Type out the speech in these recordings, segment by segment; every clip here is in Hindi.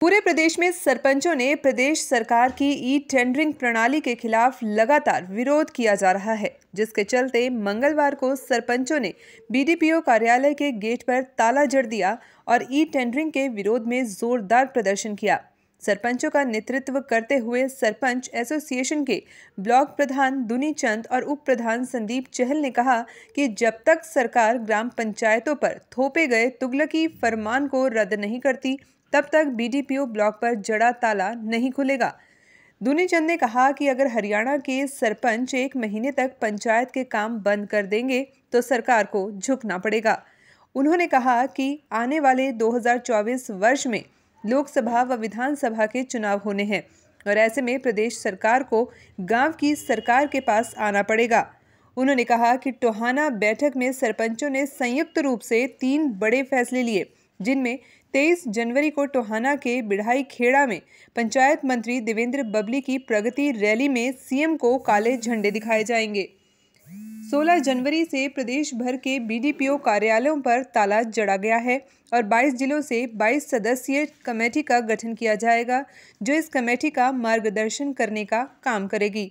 पूरे प्रदेश में सरपंचों ने प्रदेश सरकार की ई टेंडरिंग प्रणाली के खिलाफ लगातार विरोध किया जा रहा है जिसके चलते मंगलवार को सरपंचों ने बीडीपीओ कार्यालय के गेट पर ताला जड़ दिया और ई टेंडरिंग के विरोध में जोरदार प्रदर्शन किया सरपंचों का नेतृत्व करते हुए सरपंच एसोसिएशन के ब्लॉक प्रधान दुनी चंद और उप प्रधान संदीप चहल ने कहा कि जब तक सरकार ग्राम पंचायतों पर थोपे गए तुगलकी फरमान को रद्द नहीं करती तब तक बीडीपीओ ब्लॉक पर जड़ा ताला नहीं खुलेगा दुनी चंद ने कहा कि अगर हरियाणा के सरपंच एक महीने तक पंचायत के काम बंद कर देंगे तो सरकार को झुकना पड़ेगा उन्होंने कहा कि आने वाले 2024 वर्ष में लोकसभा व विधानसभा के चुनाव होने हैं और ऐसे में प्रदेश सरकार को गांव की सरकार के पास आना पड़ेगा उन्होंने कहा कि टोहाना बैठक में सरपंचों ने संयुक्त रूप से तीन बड़े फैसले लिए जिनमें 23 जनवरी को टोहाना के बिढ़ाई खेड़ा में पंचायत मंत्री देवेंद्र बबली की प्रगति रैली में सीएम को काले झंडे दिखाए जाएंगे 16 जनवरी से प्रदेश भर के बीडीपीओ कार्यालयों पर ताला जड़ा गया है और 22 जिलों से 22 सदस्यीय कमेटी का गठन किया जाएगा जो इस कमेटी का मार्गदर्शन करने का काम करेगी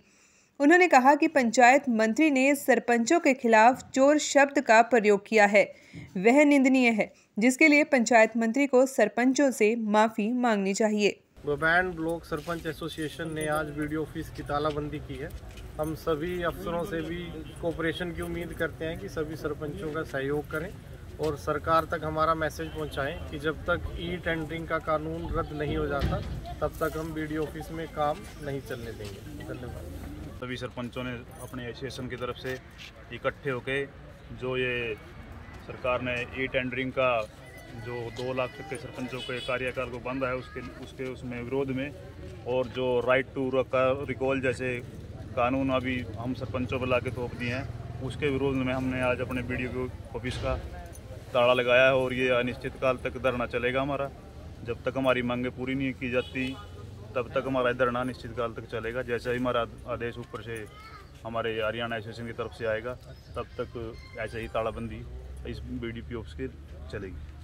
उन्होंने कहा कि पंचायत मंत्री ने सरपंचों के खिलाफ चोर शब्द का प्रयोग किया है वह निंदनीय है जिसके लिए पंचायत मंत्री को सरपंचों से माफ़ी मांगनी चाहिए बैंड ब्लॉक सरपंच एसोसिएशन ने आज वीडियो ऑफिस की तालाबंदी की है हम सभी अफसरों से भी कोऑपरेशन की उम्मीद करते हैं कि सभी सरपंचों का सहयोग करें और सरकार तक हमारा मैसेज पहुंचाएं कि जब तक ई टेंडरिंग का कानून रद्द नहीं हो जाता तब तक हम वीडियो ऑफिस में काम नहीं चलने देंगे धन्यवाद सभी सरपंचों ने अपने एसोसिएशन की तरफ से इकट्ठे होकर जो ये सरकार ने ई टेंडरिंग का जो दो लाख तक के सरपंचों के कार्यकाल को बंद है उसके उसके उसमें विरोध में और जो राइट टू रिकॉल जैसे कानून अभी हम सरपंचों पर ला के थोप दिए हैं उसके विरोध में हमने आज अपने बी डी ऑफिस का ताड़ा लगाया है और ये अनिश्चितकाल तक धरना चलेगा हमारा जब तक हमारी मांगें पूरी नहीं की जाती तब तक हमारा धरना अनिश्चितकाल तक चलेगा जैसा ही हमारा आदेश ऊपर से हमारे हरियाणा एसोसिएशन की तरफ से आएगा तब तक ऐसे ही ताड़ाबंदी इस बी डी पी ऑफिस के चलेगी